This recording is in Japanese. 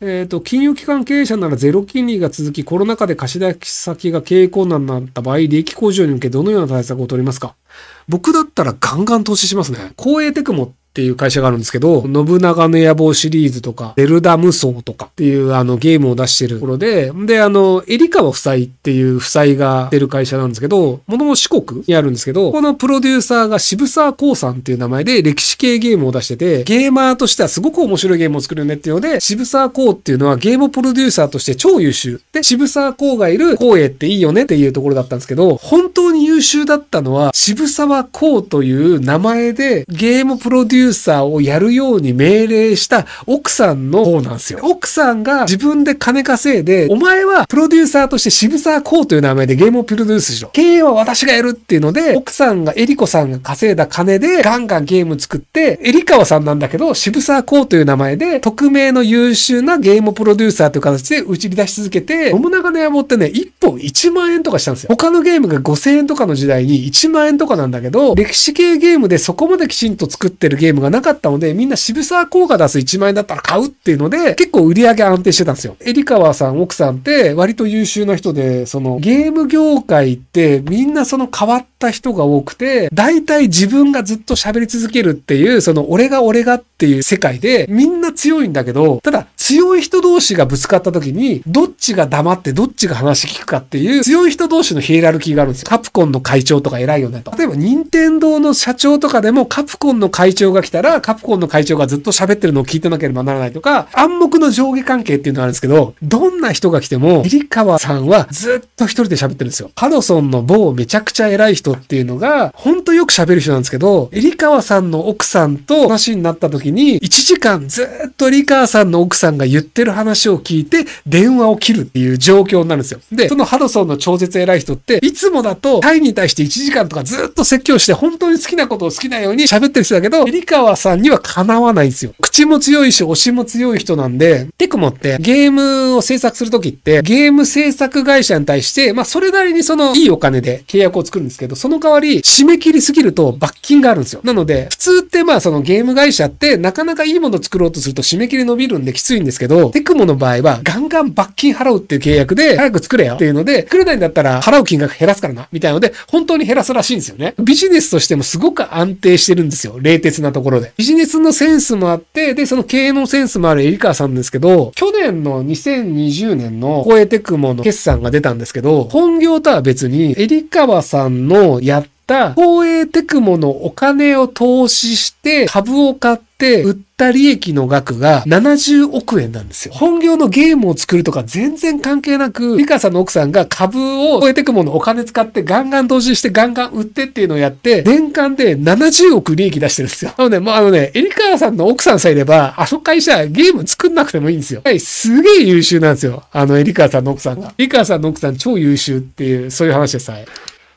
えっ、ー、と、金融機関経営者ならゼロ金利が続き、コロナ禍で貸し出し先が経営困難になった場合、利益向上に向けどのような対策を取りますか僕だったらガンガン投資しますね。公営テクモっっていう会社があるんですけど、信長の野望シリーズとか、ゼルダ無双とかっていうあのゲームを出してるところで、で、あの、エリカワ夫妻っていう夫妻が出る会社なんですけど、ものも四国にあるんですけど、このプロデューサーが渋沢光さんっていう名前で歴史系ゲームを出してて、ゲーマーとしてはすごく面白いゲームを作るよねっていうので、渋沢光っていうのはゲームプロデューサーとして超優秀。で、渋沢光がいる光栄っていいよねっていうところだったんですけど、本当に優秀だったのは渋沢光という名前でゲームプロデューューサーをやるように命令した奥さんの方なんですよ。奥さんが自分で金稼いで、お前はプロデューサーとして渋沢公という名前でゲームをプロデュースしろ。経営は私がやるっていうので、奥さんがエリコさんが稼いだ金でガンガンゲーム作って、エリカワさんなんだけど、渋沢公という名前で、匿名の優秀なゲームプロデューサーという形で打ち出し続けて、信長の野望ってね、1本1万円とかしたんですよ。他のゲームが5000円とかの時代に1万円とかなんだけど、歴史系ゲームでそこまできちんと作ってるゲームムがなかったので、みんな渋沢効果出す1万円だったら買うっていうので、結構売り上げ安定してたんですよ。エリカワさん、奥さんって割と優秀な人で、そのゲーム業界ってみんなその変わった人が多くて、大体自分がずっと喋り続けるっていう、その俺が俺がっていう世界で、みんな強いんだけど、ただ強い人同士がぶつかった時に、どっちが黙ってどっちが話聞くかっていう、強い人同士のヒエラルキーがあるんですよ。カプコンの会長とか偉いよねと。例えば、任天堂の社長とかでも、カプコンの会長が来たら、カプコンの会長がずっと喋ってるのを聞いてなければならないとか、暗黙の上下関係っていうのがあるんですけど、どんな人が来ても、カワさんはずっと一人で喋ってるんですよ。ハドソンの某めちゃくちゃ偉い人っていうのが、ほんとよく喋る人なんですけど、カワさんの奥さんと話になった時に、1時間ずっとカワさんの奥さんんが言ってる話を聞いて、電話を切るっていう状況になるんですよ。で、そのハドソンの超絶偉い人って、いつもだと、タイに対して1時間とかずっと説教して、本当に好きなことを好きなように喋ってる人だけど、エリカワさんにはかなわないんですよ。口も強いし、推しも強い人なんで、テクモってゲームを制作するときって、ゲーム制作会社に対して、まあ、それなりにその、いいお金で契約を作るんですけど、その代わり、締め切りすぎると罰金があるんですよ。なので、普通ってまあ、そのゲーム会社って、なかなかいいもの作ろうとすると締め切り伸びるんできついんんですけど、テクモの場合はガンガン罰金払うっていう契約で、早く作れよっていうので、作れないんだったら払う金額減らすからな、みたいなので、本当に減らすらしいんですよね。ビジネスとしてもすごく安定してるんですよ。冷徹なところで。ビジネスのセンスもあって、で、その経営のセンスもあるエリカーさんですけど、去年の2020年の公営テクモの決算が出たんですけど、本業とは別に、エリカワさんのやっ、公営テクモのお金を投資して株を買って売った利益の額が70億円なんですよ。本業のゲームを作るとか全然関係なく、リカさんの奥さんが株を公営テクモのお金使ってガンガン投資してガンガン売ってっていうのをやって、年間で70億利益出してるんですよ。あのね、もうあのね、エリカさんの奥さんさえいれば、あの会社ゲーム作んなくてもいいんですよ。はい、すげえ優秀なんですよ。あの、エリカさんの奥さんが。エリカさんの奥さん超優秀っていう、そういう話でさえ。